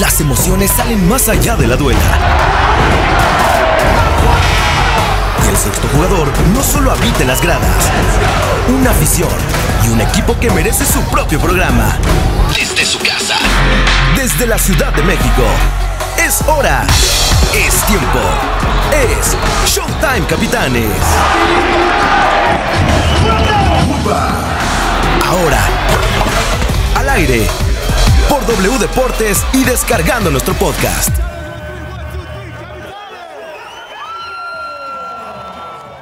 Las emociones salen más allá de la duela el sexto jugador no solo habita en las gradas, una afición y un equipo que merece su propio programa. Desde su casa, desde la Ciudad de México. Es hora, es tiempo, es Showtime Capitanes. Ahora, al aire por W Deportes y descargando nuestro podcast.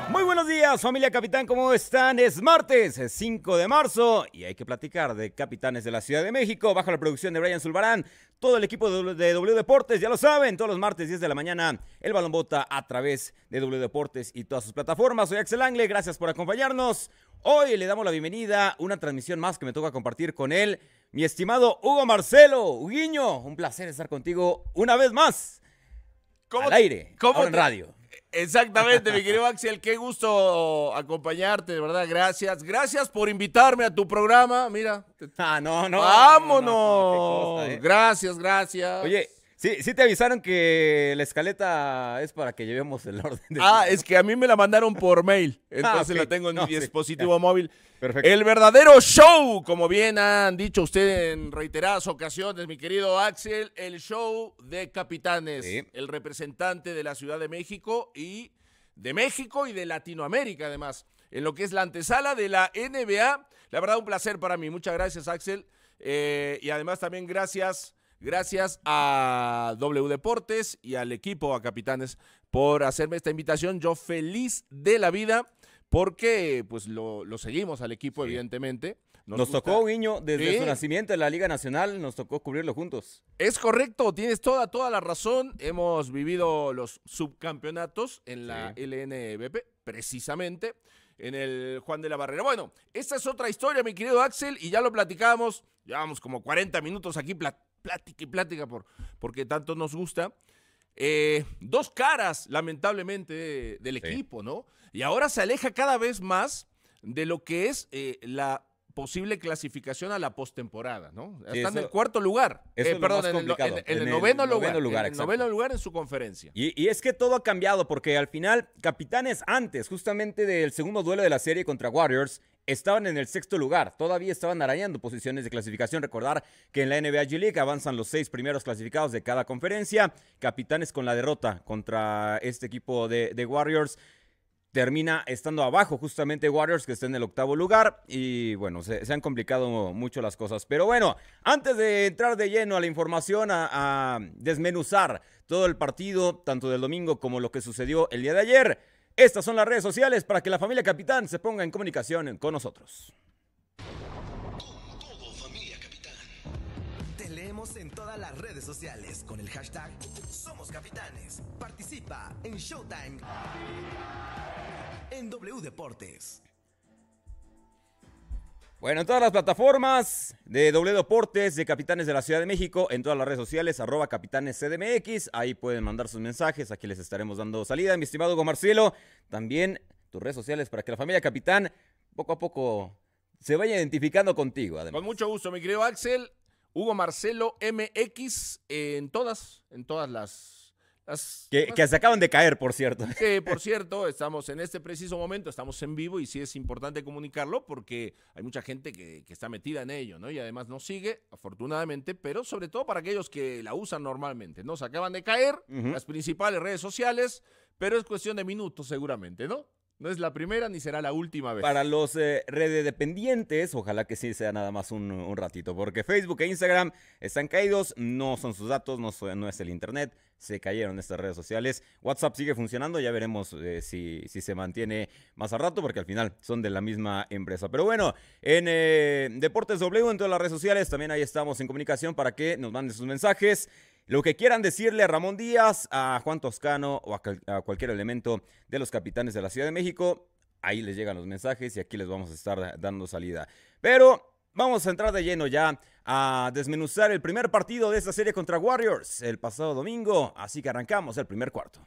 Muy buenos días, familia capitán, ¿cómo están? Es martes, 5 de marzo y hay que platicar de capitanes de la Ciudad de México, bajo la producción de Brian Zulbarán. Todo el equipo de W Deportes, ya lo saben, todos los martes 10 de la mañana, el balón bota a través de W Deportes y todas sus plataformas. Soy Axel Angle, gracias por acompañarnos. Hoy le damos la bienvenida, una transmisión más que me toca compartir con él. Mi estimado Hugo Marcelo, Guiño, un placer estar contigo una vez más. ¿Cómo, al aire, ¿cómo en radio. Exactamente, mi querido Axel, qué gusto acompañarte, de verdad, gracias. Gracias por invitarme a tu programa, mira. Ah, no, no. Vámonos. ¿eh? Gracias, gracias. Oye, Sí, sí te avisaron que la escaleta es para que llevemos el orden. Ah, es que a mí me la mandaron por mail. Ah, entonces la tengo en mi dispositivo móvil. Perfecto. El verdadero show, como bien han dicho ustedes en reiteradas ocasiones, mi querido Axel, el show de capitanes. El representante de la Ciudad de México y de México y de Latinoamérica, además. En lo que es la antesala de la NBA. La verdad, un placer para mí. Muchas gracias, Axel. Eh, y además también gracias Gracias a W Deportes y al equipo, a Capitanes, por hacerme esta invitación. Yo feliz de la vida porque pues lo, seguimos al equipo, evidentemente. Nos, nos tocó Guiño desde su nacimiento en la Liga Nacional, nos tocó cubrirlo juntos. Es correcto, tienes toda, toda la razón. Hemos vivido los subcampeonatos en la LNBP, precisamente, en el Juan de la Barrera. Bueno, esta es otra historia, mi querido Axel, y ya lo platicábamos. Llevamos como 40 minutos aquí platicando plática y plática por, porque tanto nos gusta. Eh, dos caras, lamentablemente, del equipo, ¿no? Y ahora se aleja cada vez más de lo que es eh, la posible clasificación a la postemporada, ¿no? Están eh, en el cuarto lugar. es perdón, complicado. en, el, noveno, lugar, en el noveno lugar en su conferencia. Y, y, es que todo ha cambiado porque al final, Capitanes antes, justamente del segundo duelo de la serie contra Warriors, estaban en el sexto lugar, todavía estaban arañando posiciones de clasificación. Recordar que en la NBA G League avanzan los seis primeros clasificados de cada conferencia. Capitanes con la derrota contra este equipo de, Warriors termina estando abajo justamente Warriors que está en el octavo lugar y bueno, se, han complicado mucho las cosas. Pero bueno, antes de entrar de lleno a la información, a desmenuzar todo el partido, tanto del domingo como lo que sucedió el día de ayer, estas son las redes sociales para que la familia Capitán se ponga en comunicación con nosotros. Todo familia Capitán. Te leemos en todas las redes sociales con el hashtag Somos Capitanes. Participa en Showtime en W Deportes. Bueno, en todas las plataformas de Doble Deportes, de Capitanes de la Ciudad de México, en todas las redes sociales, arroba Capitanes CDMX, ahí pueden mandar sus mensajes, aquí les estaremos dando salida. Mi estimado Hugo Marcelo, también tus redes sociales para que la familia Capitán poco a poco se vaya identificando contigo. Además. Con mucho gusto, mi querido Axel. Hugo Marcelo MX en todas, en todas las pues, que, se acaban de caer, por cierto. Que, por cierto, estamos en este preciso momento, estamos en vivo y sí es importante comunicarlo porque hay mucha gente que, está metida en ello, ¿no? Y además nos sigue, afortunadamente, pero sobre todo para aquellos que la usan normalmente, ¿no? Se acaban de caer las principales redes sociales, pero es cuestión de minutos seguramente, ¿no? No es la primera ni será la última vez. Para los eh, redes dependientes, ojalá que sí sea nada más un, ratito, porque Facebook e Instagram están caídos, no son sus datos, no, es el Internet, se cayeron estas redes sociales. WhatsApp sigue funcionando, ya veremos eh, si, se mantiene más a rato, porque al final son de la misma empresa. Pero bueno, en eh, Deportes W, en todas las redes sociales, también ahí estamos en comunicación para que nos manden sus mensajes lo que quieran decirle a Ramón Díaz, a Juan Toscano o a, cualquier elemento de los capitanes de la Ciudad de México. Ahí les llegan los mensajes y aquí les vamos a estar dando salida. Pero Vamos a entrar de lleno ya a desmenuzar el primer partido de esta serie contra Warriors el pasado domingo, así que arrancamos el primer cuarto.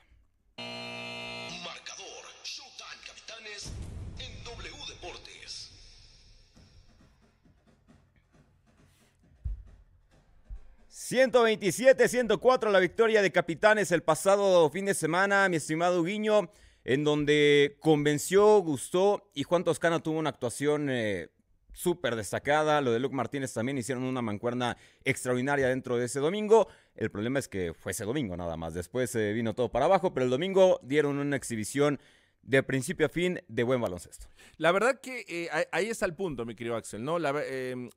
127-104 la victoria de Capitanes el pasado fin de semana, mi estimado Guiño, en donde convenció, gustó y Juan Toscano tuvo una actuación eh, súper destacada. Lo de Luc Martínez también hicieron una mancuerna extraordinaria dentro de ese domingo. El problema es que fue ese domingo nada más. Después eh, vino todo para abajo, pero el domingo dieron una exhibición de principio a fin de buen baloncesto. La verdad que eh, ahí está el punto, mi querido Axel, ¿no? La,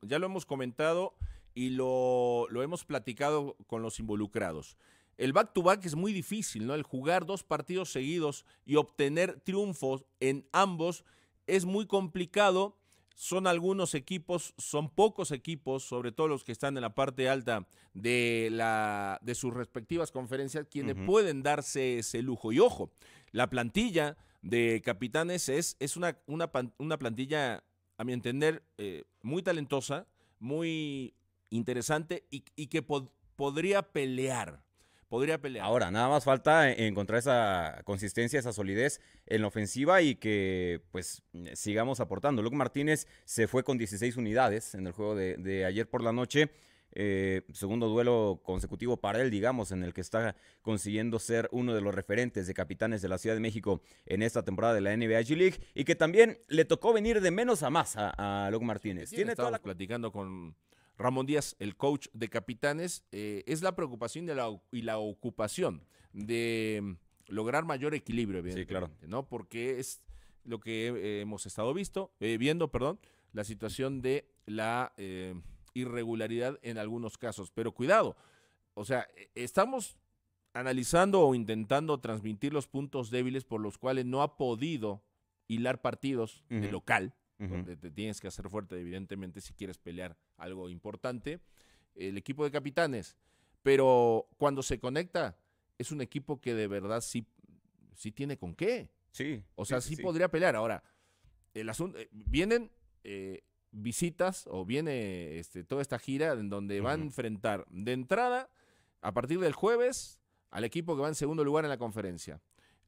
ya lo hemos comentado y lo, hemos platicado con los involucrados. El back-to-back es muy difícil, ¿no? El jugar dos partidos seguidos y obtener triunfos en ambos es muy complicado. Son algunos equipos, son pocos equipos, sobre todo los que están en la parte alta de, la, de sus respectivas conferencias, quienes pueden darse ese lujo. Y ojo, la plantilla de capitanes es, es una, una, plantilla, a mi entender, eh, muy talentosa, muy interesante y, que podría pelear. Podría pelear. Ahora, nada más falta encontrar esa consistencia, esa solidez en la ofensiva y que pues sigamos aportando. Luke Martínez se fue con 16 unidades en el juego de, ayer por la noche. Eh, segundo duelo consecutivo para él, digamos, en el que está consiguiendo ser uno de los referentes de capitanes de la Ciudad de México en esta temporada de la NBA G League y que también le tocó venir de menos a más a, a Martínez. tiene, toda platicando con, Ramón Díaz, el coach de capitanes, eh, es la preocupación de y la ocupación de mm, lograr mayor equilibrio, evidentemente, sí, claro. ¿no? Porque es lo que eh, hemos estado visto, eh, viendo, perdón, la situación de la irregularidad en algunos casos. Pero cuidado, o sea, e, estamos analizando o intentando transmitir los puntos débiles por los cuales no ha podido hilar partidos de local, donde te tienes que hacer fuerte, evidentemente, si quieres pelear algo importante. El equipo de capitanes, pero cuando se conecta, es un equipo que de verdad sí, sí tiene con qué. Sí. O sea, sí, podría pelear. Ahora, el asunto, eh, vienen eh, visitas o viene este, toda esta gira en donde van a enfrentar de entrada, a partir del jueves, al equipo que va en segundo lugar en la conferencia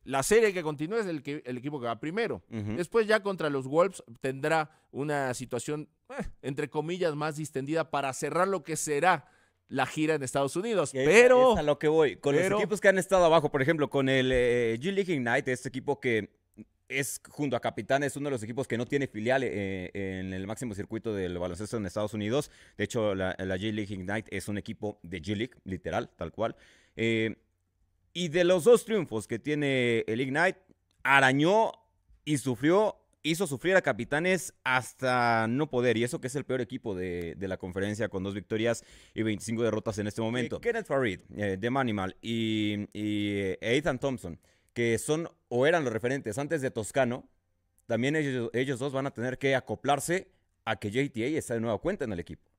la serie que continúa es el, que, el equipo que va primero. Después ya contra los Wolves tendrá una situación, eh, entre comillas, más distendida para cerrar lo que será la gira en Estados Unidos. pero... a lo que voy. Con los equipos que han estado abajo, por ejemplo, con el eh, G-League Ignite, este equipo que es junto a Capitán, es uno de los equipos que no tiene filial eh, en el máximo circuito del baloncesto en Estados Unidos. De hecho, la, la G-League Ignite es un equipo de G-League, literal, tal cual. Y de los dos triunfos que tiene el Ignite, arañó y sufrió, hizo sufrir a Capitanes hasta no poder. Y eso que es el peor equipo de, la conferencia, con dos victorias y 25 derrotas en este momento. Kenneth Farid, eh, de Manimal, y, Ethan Thompson, que son o eran los referentes antes de Toscano, también ellos, ellos dos van a tener que acoplarse a que JTA está de nueva cuenta en el equipo.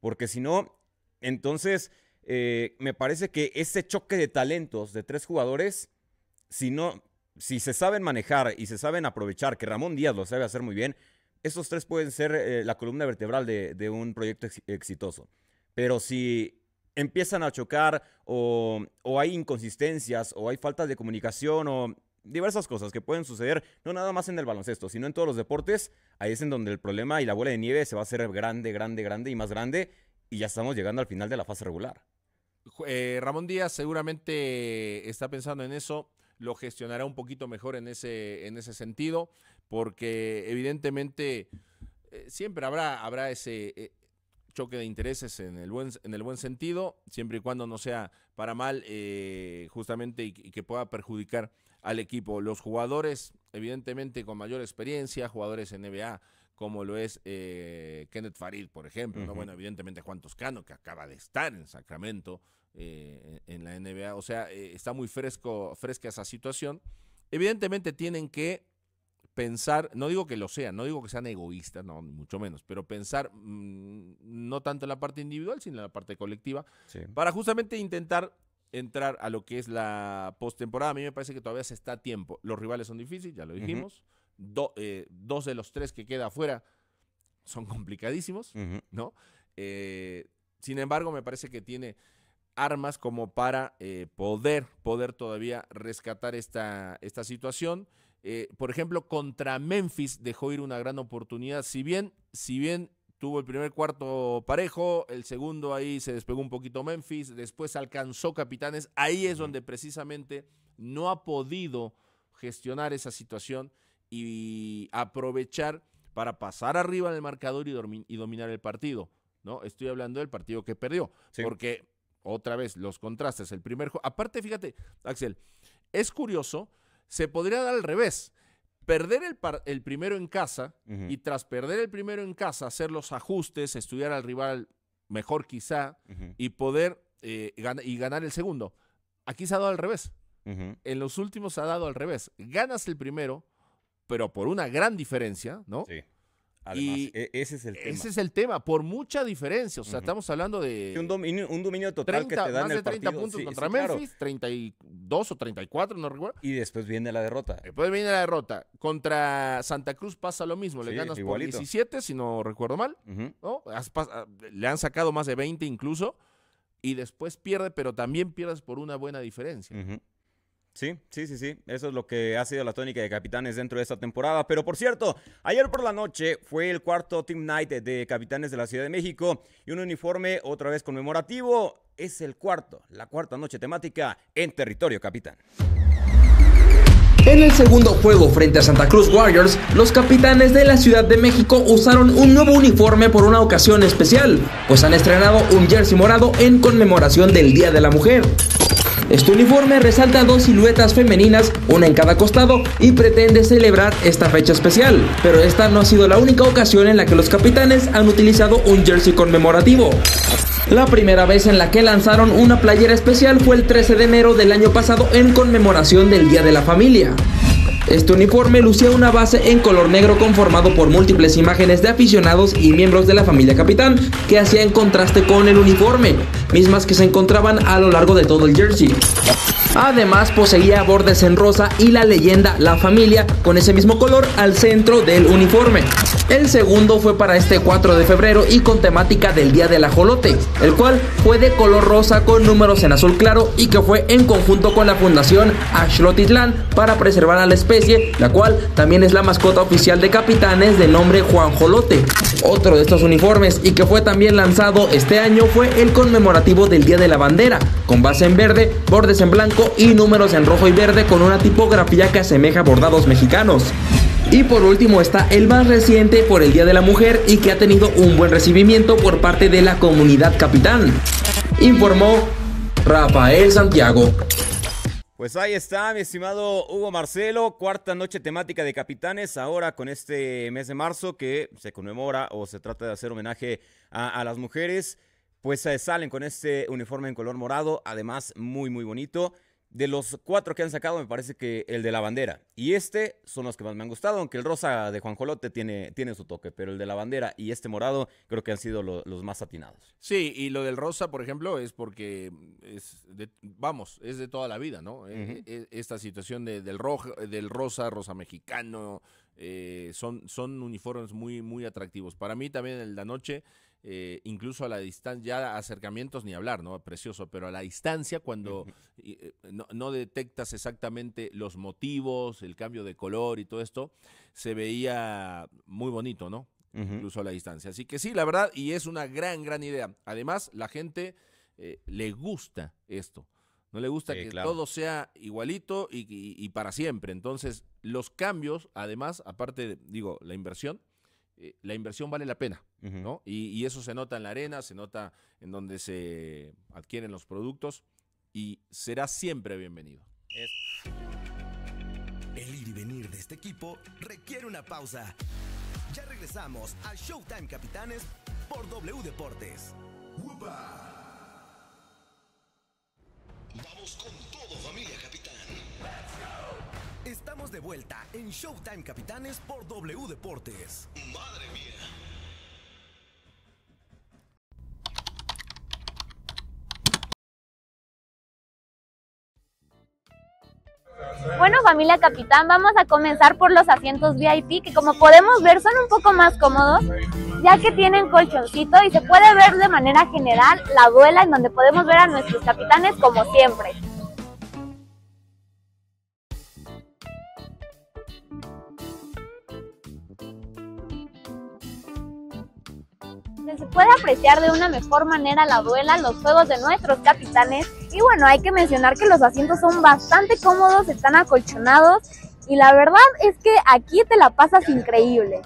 Porque si no, entonces eh, me parece que ese choque de talentos de tres jugadores, si no, si se saben manejar y se saben aprovechar, que Ramón Díaz lo sabe hacer muy bien, esos tres pueden ser eh, la columna vertebral de, un proyecto exitoso. Pero si empiezan a chocar o, o, hay inconsistencias o hay faltas de comunicación o diversas cosas que pueden suceder, no nada más en el baloncesto, sino en todos los deportes, ahí es en donde el problema y la bola de nieve se va a hacer grande, grande, grande y más grande y ya estamos llegando al final de la fase regular. Eh, Ramón Díaz seguramente está pensando en eso, lo gestionará un poquito mejor en ese, en ese sentido, porque evidentemente eh, siempre habrá, habrá ese eh, choque de intereses en el, buen, en el buen sentido, siempre y cuando no sea para mal justamente y, y que pueda perjudicar al equipo. Los jugadores, evidentemente, con mayor experiencia, jugadores en NBA como lo es eh, Kenneth Farid, por ejemplo, Bueno, evidentemente Juan Toscano, que acaba de estar en Sacramento, eh, en la NBA. O sea, eh, está muy fresco, fresca esa situación. Evidentemente tienen que pensar, no digo que lo sean, no digo que sean egoístas, no, mucho menos, pero pensar mm, no tanto en la parte individual, sino en la parte colectiva, para justamente intentar entrar a lo que es la postemporada. A mí me parece que todavía se está a tiempo. Los rivales son difíciles, ya lo dijimos. Eh, dos de los tres que queda afuera son complicadísimos, ¿no? Eh, sin embargo, me parece que tiene armas como para eh, poder, poder todavía rescatar esta, esta situación. por ejemplo, contra Memphis dejó ir una gran oportunidad. Si bien, si bien tuvo el primer cuarto parejo, el segundo ahí se despegó un poquito Memphis, después alcanzó Capitanes, ahí es donde precisamente no ha podido gestionar esa situación y aprovechar para pasar arriba del marcador y, dominar el partido. ¿no? Estoy hablando del partido que perdió. Porque, otra vez, los contrastes. El primer juego. Aparte, fíjate, Axel, es curioso, se podría dar al revés. Perder el, el primero en casa y tras perder el primero en casa, hacer los ajustes, estudiar al rival mejor quizá y poder eh, y ganar el segundo. Aquí se ha dado al revés. En los últimos se ha dado al revés. Ganas el primero, pero por una gran diferencia, ¿no? Sí. Además, e, ese es el tema. Ese es el tema, por mucha diferencia. O sea, estamos hablando de. Un dominio, un dominio total que te dan más de 30 puntos contra Memphis, 32 o 34, no recuerdo. Y después viene la derrota. Después eh, pues viene la derrota. Contra Santa Cruz pasa lo mismo. le ganas por 17, si no recuerdo mal. ¿no? le han sacado más de 20 incluso. Y después pierde, pero también pierdes por una buena diferencia. Sí, sí, sí, sí. Eso es lo que ha sido la tónica de Capitanes dentro de esta temporada. Pero por cierto, ayer por la noche fue el cuarto Team Night de Capitanes de la Ciudad de México y un uniforme otra vez conmemorativo. Es el cuarto, la cuarta noche temática en territorio capitán. En el segundo juego frente a Santa Cruz Warriors, los capitanes de la Ciudad de México usaron un nuevo uniforme por una ocasión especial, pues han estrenado un jersey morado en conmemoración del Día de la Mujer. Este uniforme resalta dos siluetas femeninas, una en cada costado, y pretende celebrar esta fecha especial. Pero esta no ha sido la única ocasión en la que los capitanes han utilizado un jersey conmemorativo. La primera vez en la que lanzaron una playera especial fue el 13 de enero del año pasado en conmemoración del Día de la Familia. Este uniforme lucía una base en color negro conformado por múltiples imágenes de aficionados y miembros de la familia capitán que hacían contraste con el uniforme, mismas que se encontraban a lo largo de todo el jersey. Además poseía bordes en rosa y la leyenda La Familia con ese mismo color al centro del uniforme. El segundo fue para este 4 de febrero y con temática del Día del Ajolote, el cual fue de color rosa con números en azul claro y que fue en conjunto con la Fundación island para preservar a la especie, la cual también es la mascota oficial de capitanes de nombre Juan Jolote. Otro de estos uniformes y que fue también lanzado este año fue el conmemorativo del Día de la Bandera, con base en verde, bordes en blanco y números en rojo y verde con una tipografía que asemeja bordados mexicanos. Y por último está el más reciente por el Día de la Mujer y que ha tenido un buen recibimiento por parte de la comunidad capitán. Informó Rafael Santiago. Pues ahí está, mi estimado Hugo Marcelo, cuarta noche temática de capitanes, ahora con este mes de marzo que se conmemora o se trata de hacer homenaje a las mujeres pues eh, salen con este uniforme en color morado, además muy muy bonito. De los cuatro que han sacado, me parece que el de la bandera y este son los que más me han gustado, aunque el rosa de Juan Jolote tiene, tiene su toque, pero el de la bandera y este morado creo que han sido los más atinados. Sí, y lo del rosa, por ejemplo, es porque es de, vamos, es de toda la vida, ¿no? E, e, esta situación del, rojo, del rosa, rosa mexicano, eh, son, son uniformes muy, muy atractivos. Para mí también el de la noche eh, incluso a la distancia, ya acercamientos ni hablar, ¿no? Precioso, pero a la distancia cuando eh, no, detectas exactamente los motivos, el cambio de color y todo esto, se veía muy bonito, ¿no? Incluso a la distancia. Así que sí, la verdad, y es una gran, gran idea. Además, la gente eh, le gusta esto. No le gusta que todo sea igualito y, para siempre. Entonces, los cambios, además, aparte, digo, la inversión, eh, la inversión vale la pena, ¿no? Y, eso se nota en la arena, se nota en donde se adquieren los productos y será siempre bienvenido. El ir y venir de este equipo requiere una pausa. Ya regresamos a Showtime Capitanes por W Deportes. Vamos con todo, familia capitán. Let's go de vuelta en Showtime Capitanes por W Deportes. Madre Bueno familia capitán, vamos a comenzar por los asientos VIP que como podemos ver son un poco más cómodos ya que tienen colchoncito y se puede ver de manera general la duela en donde podemos ver a nuestros capitanes como siempre. puede apreciar de una mejor manera la duela, los juegos de nuestros capitanes. Y bueno, hay que mencionar que los asientos son bastante cómodos, están acolchonados y la verdad es que aquí te la pasas increíble.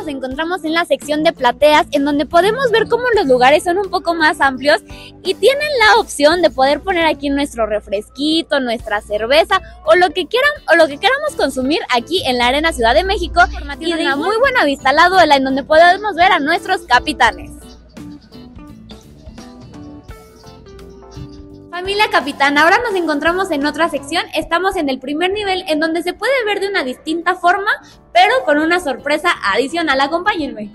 nos encontramos en la sección de plateas, en donde podemos ver cómo los lugares son un poco más amplios y tienen la opción de poder poner aquí nuestro refresquito, nuestra cerveza o lo que quieran o lo que queramos consumir aquí en la Arena Ciudad de México y de una muy buena vista al lado de la en donde podemos ver a nuestros capitanes. Familia Capitán, ahora nos encontramos en otra sección, estamos en el primer nivel en donde se puede ver de una distinta forma, pero con una sorpresa adicional, acompáñenme.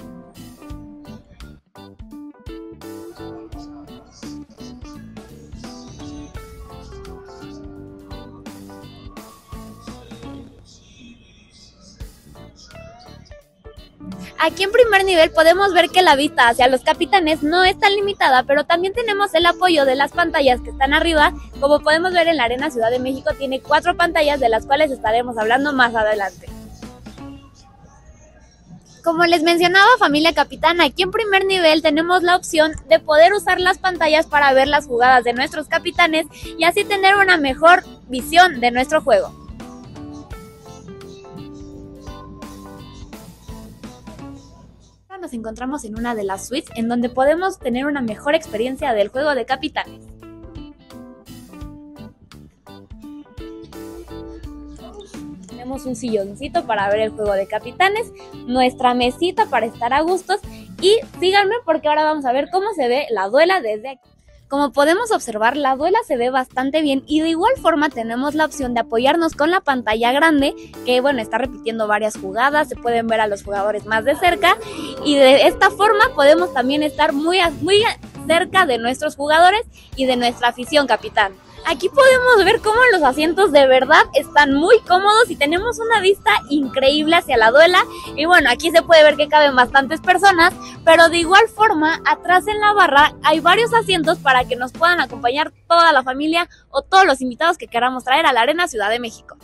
Aquí en primer nivel podemos ver que la vista hacia los capitanes no es tan limitada, pero también tenemos el apoyo de las pantallas que están arriba. Como podemos ver en la Arena Ciudad de México tiene cuatro pantallas de las cuales estaremos hablando más adelante. Como les mencionaba familia capitana, aquí en primer nivel tenemos la opción de poder usar las pantallas para ver las jugadas de nuestros capitanes y así tener una mejor visión de nuestro juego. nos encontramos en una de las suites en donde podemos tener una mejor experiencia del juego de capitanes. Tenemos un silloncito para ver el juego de capitanes, nuestra mesita para estar a gustos y síganme porque ahora vamos a ver cómo se ve la duela desde aquí. Como podemos observar, la duela se ve bastante bien y de igual forma tenemos la opción de apoyarnos con la pantalla grande, que bueno, está repitiendo varias jugadas, se pueden ver a los jugadores más de cerca y de esta forma podemos también estar muy, muy cerca de nuestros jugadores y de nuestra afición, capitán. Aquí podemos ver cómo los asientos de verdad están muy cómodos y tenemos una vista increíble hacia la duela. Y bueno, aquí se puede ver que caben bastantes personas, pero de igual forma, atrás en la barra hay varios asientos para que nos puedan acompañar toda la familia o todos los invitados que queramos traer a la Arena Ciudad de México.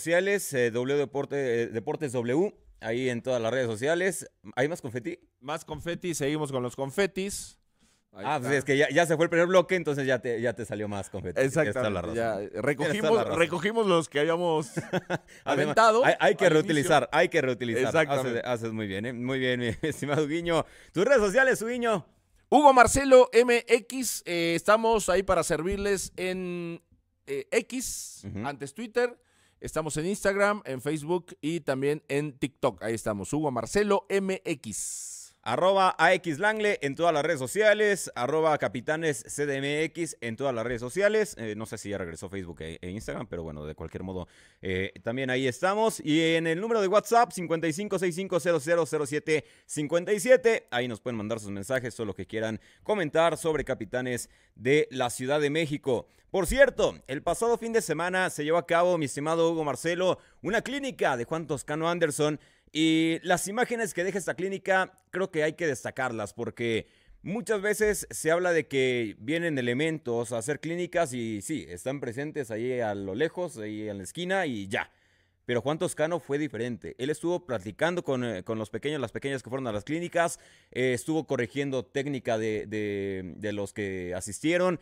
sociales, eh, w Deporte, eh, Deportes W, ahí en todas las redes sociales. ¿Hay más confeti? Más confeti, seguimos con los confetis. ah, pues es que ya, se fue el primer bloque, entonces ya te, ya te salió más confeti. Exacto. recogimos, recogimos los que habíamos aventado. Hay, que reutilizar, hay que reutilizar. Haces, muy bien, ¿eh? muy bien, mi estimado Guiño. Tus redes sociales, Guiño. Hugo Marcelo MX, eh, estamos ahí para servirles en X, antes Twitter. Estamos en Instagram, en Facebook y también en TikTok. Ahí estamos, Hugo Marcelo MX. Arroba AXLangle en todas las redes sociales, arroba Capitanes CDMX en todas las redes sociales. Eh, no sé si ya regresó Facebook e, e Instagram, pero bueno, de cualquier modo, eh, también ahí estamos. Y en el número de WhatsApp, 5565000757, ahí nos pueden mandar sus mensajes o lo que quieran comentar sobre Capitanes de la Ciudad de México. Por cierto, el pasado fin de semana se llevó a cabo, mi estimado Hugo Marcelo, una clínica de Juan Toscano Anderson y las imágenes que deja esta clínica creo que hay que destacarlas porque muchas veces se habla de que vienen elementos a hacer clínicas y sí, están presentes ahí a lo lejos, ahí en la esquina y ya. Pero Juan Toscano fue diferente. Él estuvo platicando con, eh, los pequeños, las pequeñas que fueron a las clínicas, eh, estuvo corrigiendo técnica de los que asistieron,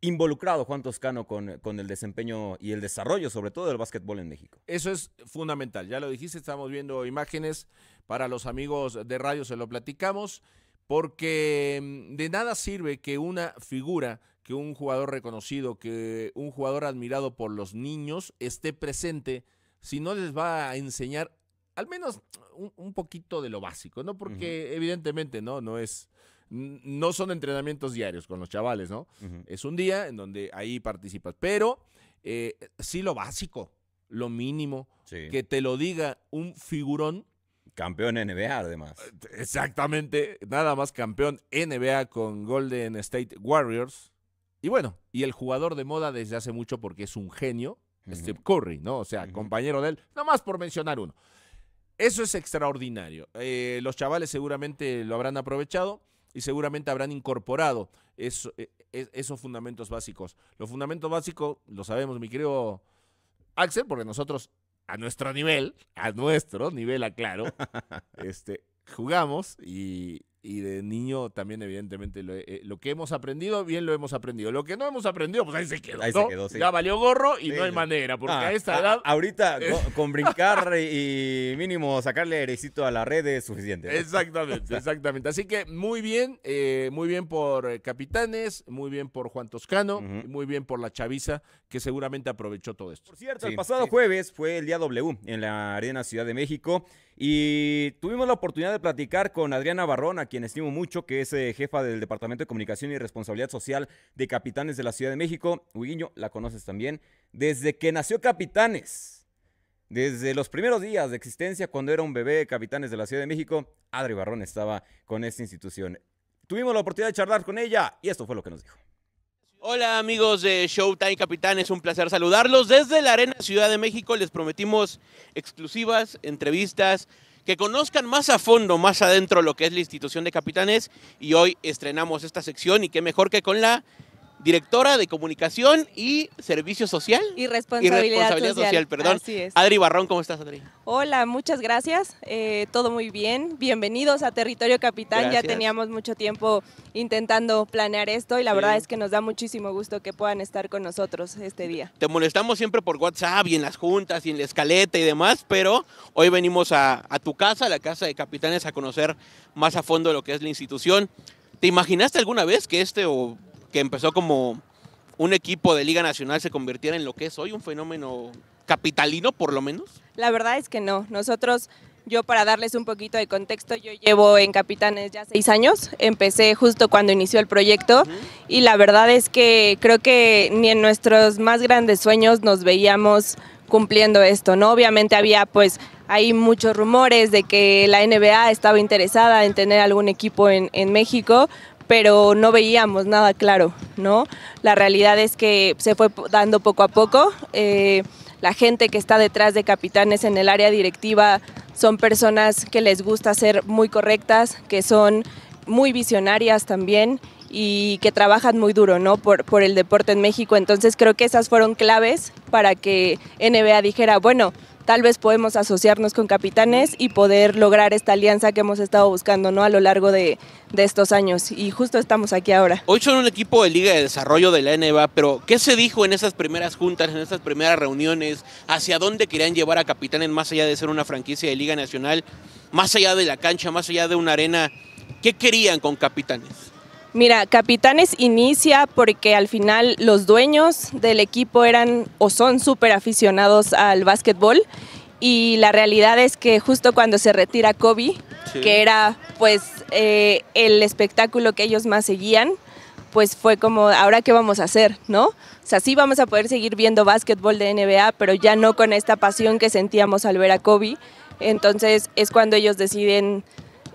involucrado Juan Toscano con, con, el desempeño y el desarrollo, sobre todo, del básquetbol en México. Eso es fundamental. Ya lo dijiste, estamos viendo imágenes para los amigos de radio, se lo platicamos, porque mm, de nada sirve que una figura, que un jugador reconocido, que un jugador admirado por los niños esté presente si no les va a enseñar al menos un, poquito de lo básico, ¿no? Porque evidentemente, ¿no? No es no son entrenamientos diarios con los chavales, ¿no? Es un día en donde ahí participas. Pero eh, sí lo básico, lo mínimo, que te lo diga un figurón. Campeón NBA, además. Exactamente, nada más campeón NBA con Golden State Warriors. Y bueno, y el jugador de moda desde hace mucho porque es un genio, Steve Curry, ¿no? O sea, compañero de él, nada más por mencionar uno. Eso es extraordinario. Eh, los chavales seguramente lo habrán aprovechado y seguramente habrán incorporado e, e, esos fundamentos básicos. Los fundamentos básicos, lo sabemos, mi querido Axel, porque nosotros a nuestro nivel, a nuestro nivel, aclaro, este, jugamos y, y de niño también, evidentemente, eh, lo, que hemos aprendido, bien lo hemos aprendido. Lo que no hemos aprendido, pues ahí se quedó. Ahí se quedó sí. Ya valió gorro y no hay manera, porque ah, a esta ah, Ahorita, con, brincar y mínimo sacarle airecito a la red es suficiente. Exactamente, exactamente. Así que muy bien, eh, muy bien por eh, Capitanes, muy bien por Juan Toscano, muy bien por la Chaviza, que seguramente aprovechó todo esto. Por cierto, el pasado jueves fue el día W en la Arena Ciudad de México. Y tuvimos la oportunidad de platicar con Adriana Barrón, a quien estimo mucho, que es eh, jefa del Departamento de Comunicación y Responsabilidad Social de Capitanes de la Ciudad de México. Huguiño, la conoces también. Desde que nació Capitanes, desde los primeros días de existencia, cuando era un bebé Capitanes de la Ciudad de México, Adri Barrón estaba con esta institución. Tuvimos la oportunidad de charlar con ella y esto fue lo que nos dijo. Hola amigos de Showtime Capitán, es un placer saludarlos desde la Arena Ciudad de México. Les prometimos exclusivas, entrevistas, que conozcan más a fondo, más adentro lo que es la institución de capitanes y hoy estrenamos esta sección y qué mejor que con la directora de comunicación y servicio social. Y responsabilidad, social. perdón. Adri Barrón, ¿cómo estás, Adri? Hola, muchas gracias. Eh, todo muy bien. Bienvenidos a Territorio Capital. Ya teníamos mucho tiempo intentando planear esto y la verdad es que nos da muchísimo gusto que puedan estar con nosotros este día. Te molestamos siempre por WhatsApp y en las juntas y en la escaleta y demás, pero hoy venimos a, a tu casa, a la casa de Capitanes, a conocer más a fondo lo que es la institución. ¿Te imaginaste alguna vez que este o que empezó como un equipo de Liga Nacional se convirtiera en lo que es hoy, un fenómeno capitalino por lo menos? La verdad es que no. Nosotros, yo para darles un poquito de contexto, yo llevo en Capitanes ya seis años, empecé justo cuando inició el proyecto y la verdad es que creo que ni en nuestros más grandes sueños nos veíamos cumpliendo esto, ¿no? Obviamente había pues hay muchos rumores de que la NBA estaba interesada en tener algún equipo en, en México, pero no veíamos nada claro, ¿no? La realidad es que se fue dando poco a poco. Eh, la gente que está detrás de capitanes en el área directiva son personas que les gusta ser muy correctas, que son muy visionarias también y que trabajan muy duro ¿no? por, por el deporte en México. Entonces creo que esas fueron claves para que NBA dijera, bueno, tal vez podemos asociarnos con capitanes y poder lograr esta alianza que hemos estado buscando ¿no? a lo largo de, estos años. Y justo estamos aquí ahora. Hoy son un equipo de Liga de Desarrollo de la NBA, pero ¿qué se dijo en esas primeras juntas, en esas primeras reuniones? ¿Hacia dónde querían llevar a capitanes más allá de ser una franquicia de Liga Nacional? Más allá de la cancha, más allá de una arena, ¿qué querían con capitanes? Mira, Capitanes inicia porque al final los dueños del equipo eran o son súper aficionados al básquetbol y la realidad es que justo cuando se retira Kobe, que era pues eh, el espectáculo que ellos más seguían, pues fue como, ahora qué vamos a hacer, ¿no? O sea, sí vamos a poder seguir viendo básquetbol de NBA, pero ya no con esta pasión que sentíamos al ver a Kobe. Entonces es cuando ellos deciden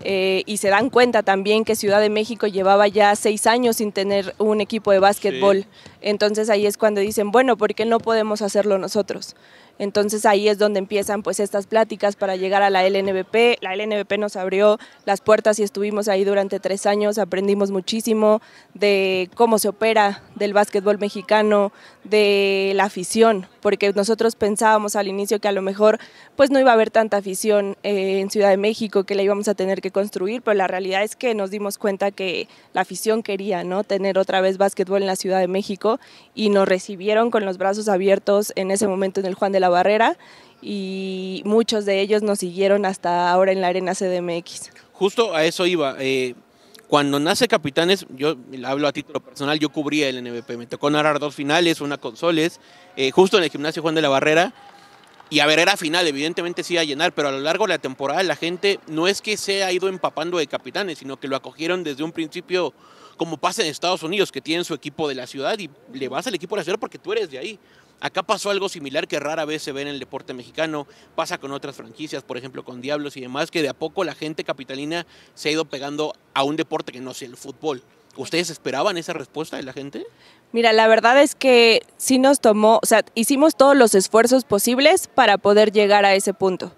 eh, y se dan cuenta también que Ciudad de México llevaba ya seis años sin tener un equipo de básquetbol. Entonces ahí es cuando dicen, bueno, ¿por qué no podemos hacerlo nosotros? Entonces ahí es donde empiezan pues estas pláticas para llegar a la LNBP. La LNBP nos abrió las puertas y estuvimos ahí durante tres años, aprendimos muchísimo de cómo se opera, del básquetbol mexicano, de la afición, porque nosotros pensábamos al inicio que a lo mejor pues no iba a haber tanta afición eh, en Ciudad de México, que la íbamos a tener que construir, pero la realidad es que nos dimos cuenta que la afición quería ¿no? tener otra vez básquetbol en la Ciudad de México y nos recibieron con los brazos abiertos en ese momento en el Juan de la Barrera y muchos de ellos nos siguieron hasta ahora en la Arena CDMX. Justo a eso iba. Eh, cuando nace Capitanes, yo hablo a título personal, yo cubría el NBP, me tocó narrar dos finales, una con Soles, eh, justo en el gimnasio Juan de la Barrera. Y a ver, era final, evidentemente sí a llenar, pero a lo largo de la temporada la gente no es que se ha ido empapando de capitanes, sino que lo acogieron desde un principio como pasa en Estados Unidos, que tienen su equipo de la ciudad y le vas al equipo de la ciudad porque tú eres de ahí. Acá pasó algo similar que rara vez se ve en el deporte mexicano, pasa con otras franquicias, por ejemplo con Diablos y demás, que de a poco la gente capitalina se ha ido pegando a un deporte que no sea el fútbol. ¿Ustedes esperaban esa respuesta de la gente? Mira, la verdad es que sí nos tomó, o sea, hicimos todos los esfuerzos posibles para poder llegar a ese punto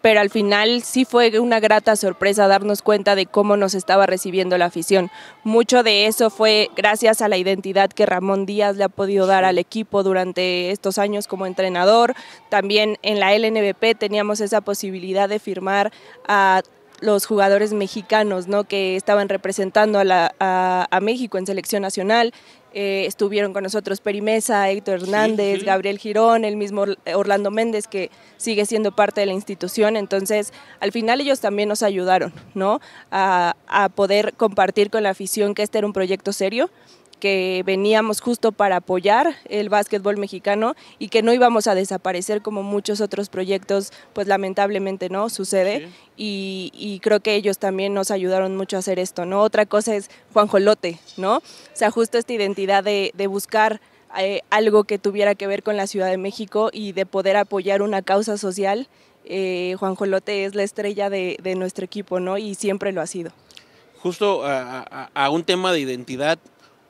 pero al final sí fue una grata sorpresa darnos cuenta de cómo nos estaba recibiendo la afición. Mucho de eso fue gracias a la identidad que Ramón Díaz le ha podido dar al equipo durante estos años como entrenador. También en la LNBP teníamos esa posibilidad de firmar a los jugadores mexicanos ¿no? que estaban representando a, a México en selección nacional eh, estuvieron con nosotros Perimesa, Héctor Hernández, Gabriel Girón, el mismo Orlando Méndez, que sigue siendo parte de la institución. Entonces, al final ellos también nos ayudaron, ¿no? a poder compartir con la afición que este era un proyecto serio que veníamos justo para apoyar el básquetbol mexicano y que no íbamos a desaparecer como muchos otros proyectos, pues lamentablemente no sucede y, creo que ellos también nos ayudaron mucho a hacer esto, ¿no? Otra cosa es Juan ¿no? O sea, justo esta identidad de, buscar eh, algo que tuviera que ver con la Ciudad de México y de poder apoyar una causa social. Eh, Juan Jolote es la estrella de, nuestro equipo, ¿no? Y siempre lo ha sido. Justo a un tema de identidad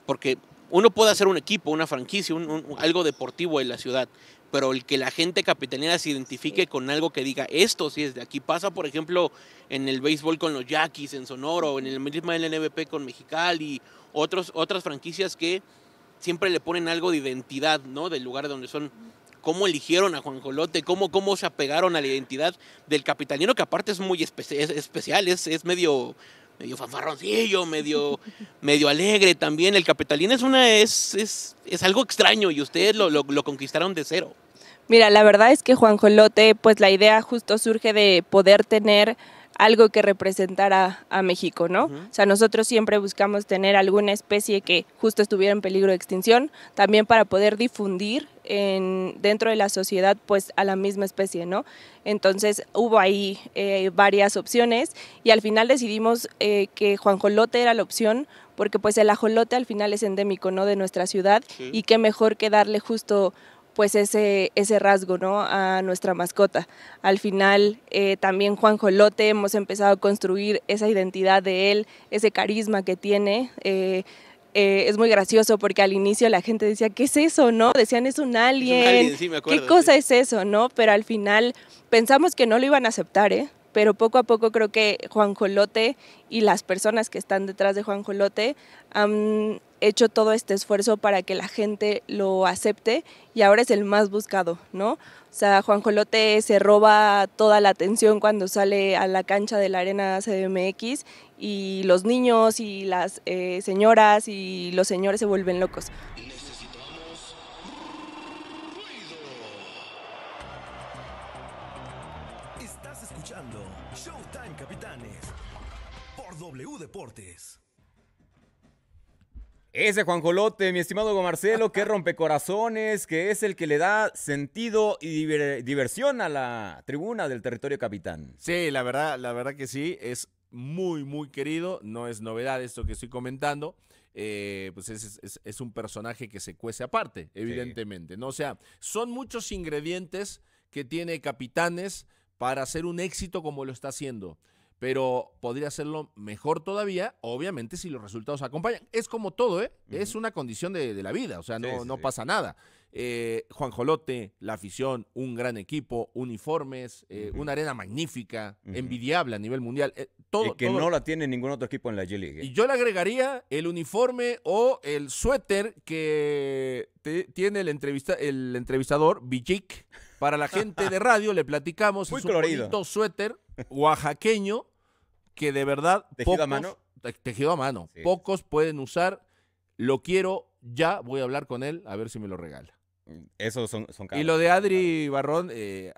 porque uno puede hacer un equipo, una franquicia, un, algo deportivo en la ciudad, pero el que la gente capitanera se identifique con algo que diga esto si es de aquí. Pasa, por ejemplo, en el béisbol con los Yaquis, en Sonoro, en el mismo LNBP con Mexicali, otros, otras franquicias que siempre le ponen algo de identidad, ¿no? Del lugar donde son. Cómo eligieron a Juan Jolote, cómo, cómo se apegaron a la identidad del capitalino, que aparte es muy especial, es medio medio fanfarroncillo, medio, medio alegre también. El Capitalín es, una, es, es, algo extraño y ustedes lo, lo, conquistaron de cero. Mira, la verdad es que Juan Jolote, pues la idea justo surge de poder tener algo que representara a México, ¿no? O sea, nosotros siempre buscamos tener alguna especie que justo estuviera en peligro de extinción, también para poder difundir dentro de la sociedad pues a la misma especie, ¿no? Entonces hubo ahí eh, varias opciones y al final decidimos que eh, que Juanjolote era la opción porque pues el ajolote al final es endémico, ¿no? De nuestra ciudad y qué mejor que darle justo pues ese, ese rasgo ¿no? a nuestra mascota. Al final eh, también Juan Jolote hemos empezado a construir esa identidad de él, ese carisma que tiene. Eh, eh, es muy gracioso porque al inicio la gente decía, ¿qué es eso? ¿No? Decían, es un alien. ¿Qué cosa es eso? ¿No? Pero al final pensamos que no lo iban a aceptar, ¿eh? Pero poco a poco creo que Juan Jolote y las personas que están detrás de Juan Jolote han hecho todo este esfuerzo para que la gente lo acepte y ahora es el más buscado, ¿no? O sea, Juan Jolote se roba toda la atención cuando sale a la cancha de la arena CDMX y los niños y las eh, señoras y los señores se vuelven locos. Ese Juan Colote, mi estimado Gomarcelo, Marcelo, que rompe corazones, que es el que le da sentido y diversión a la tribuna del territorio capitán. Sí, la verdad, la verdad que sí, es muy, muy querido, no es novedad esto que estoy comentando. Eh, pues es, un personaje que se cuece aparte, evidentemente, ¿no? O sea, son muchos ingredientes que tiene Capitanes para hacer un éxito como lo está haciendo pero podría hacerlo mejor todavía, obviamente si los resultados acompañan. Es como todo, ¿eh? Es una condición de, la vida, o sea, no, pasa nada. Eh, Juan Jolote, la afición, un gran equipo, uniformes, eh, una arena magnífica, envidiable a nivel mundial. Eh, todo, que no la tiene ningún otro equipo en la G-League. ¿eh? Y yo le agregaría el uniforme o el suéter que tiene el, entrevista, el entrevistador Bijik. Para la gente de radio le platicamos. Muy es un colorido. bonito suéter oaxaqueño que de verdad. ¿Tejido a mano? Tejido a mano. Pocos pueden usar. Lo quiero ya. Voy a hablar con él a ver si me lo regala. Eso son, caros, Y lo de Adri Barrón. Eh,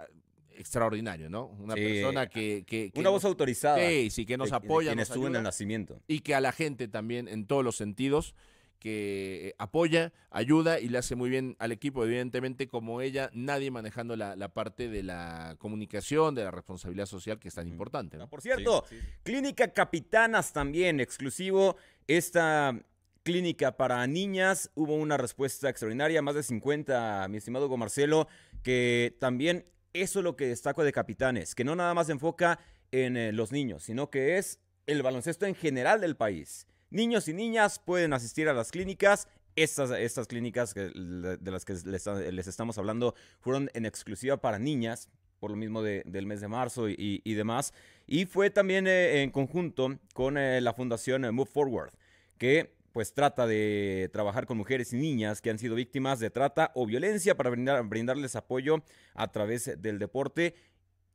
extraordinario, ¿no? Una persona ah, que, Una voz autorizada. Sí, sí, que nos apoya. estuvo en el nacimiento. Y que a la gente también, en todos los sentidos, que eh, apoya, ayuda y le hace muy bien al equipo, evidentemente, como ella, nadie manejando la, la parte de la comunicación, de la responsabilidad social, que es tan importante. Ah, por cierto, Clínica Capitanas también, exclusivo, esta clínica para niñas, hubo una respuesta extraordinaria, más de 50, mi estimado Hugo Marcelo, que también eso es lo que destaco de Capitanes, que no nada más se enfoca en eh, los niños, sino que es el baloncesto en general del país. Niños y niñas pueden asistir a las clínicas estas, estas, clínicas de las que les, estamos hablando fueron en exclusiva para niñas, por lo mismo del mes de marzo y, demás. Y fue también eh, en conjunto con eh, la fundación eh, Move Forward, que pues trata de trabajar con mujeres y niñas que han sido víctimas de trata o violencia para brindarles apoyo a través del deporte.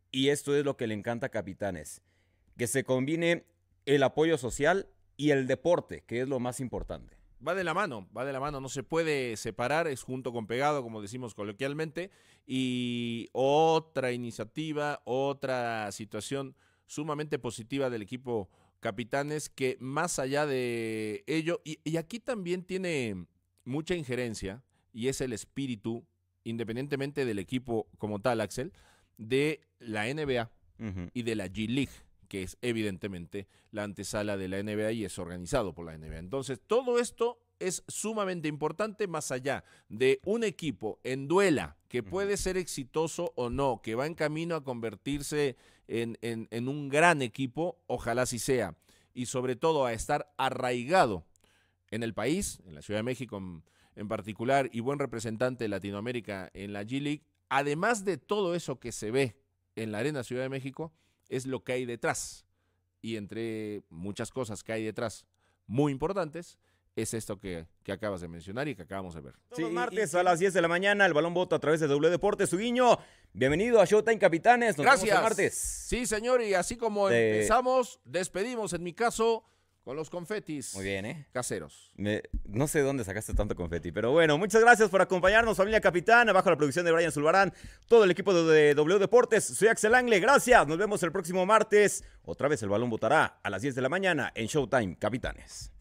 Y esto es lo que le encanta a Capitanes, que se combine el apoyo social y el deporte, que es lo más importante. Va de la mano, va de la mano, no se puede separar, es junto con pegado, como decimos coloquialmente, y otra iniciativa, otra situación sumamente positiva del equipo Capitanes, que más allá de ello, y, aquí también tiene mucha injerencia, y es el espíritu, independientemente del equipo como tal, Axel, de la NBA y de la G-League que es evidentemente la antesala de la NBA y es organizado por la NBA. Entonces, todo esto es sumamente importante más allá de un equipo en duela que puede ser exitoso o no, que va en camino a convertirse en, un gran equipo, ojalá si sea, y sobre todo a estar arraigado en el país, en la Ciudad de México en, en particular, y buen representante de Latinoamérica en la G-League, además de todo eso que se ve en la Arena Ciudad de México, es lo que hay detrás. Y entre muchas cosas que hay detrás muy importantes, es esto que, que, acabas de mencionar y que acabamos de ver. Sí, los martes a las 10 de la mañana, el balón voto a través de W Deportes. Su guiño, bienvenido a Showtime Capitanes. gracias. martes. Sí, señor, y así como empezamos, despedimos en mi caso con los confetis. Muy bien, ¿eh? Caseros. no sé dónde sacaste tanto confeti, pero bueno, muchas gracias por acompañarnos, familia capitán, bajo la producción de Brian Zulbarán, todo el equipo de W Deportes. Soy Axel Angle, gracias. Nos vemos el próximo martes. Otra vez el balón votará a las 10 de la mañana en Showtime Capitanes.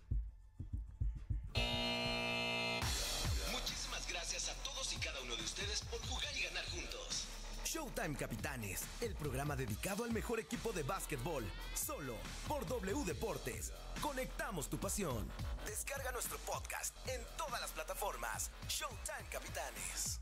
Showtime Capitanes, el programa dedicado al mejor equipo de básquetbol, solo por W Deportes. Conectamos tu pasión. Descarga nuestro podcast en todas las plataformas. Showtime Capitanes.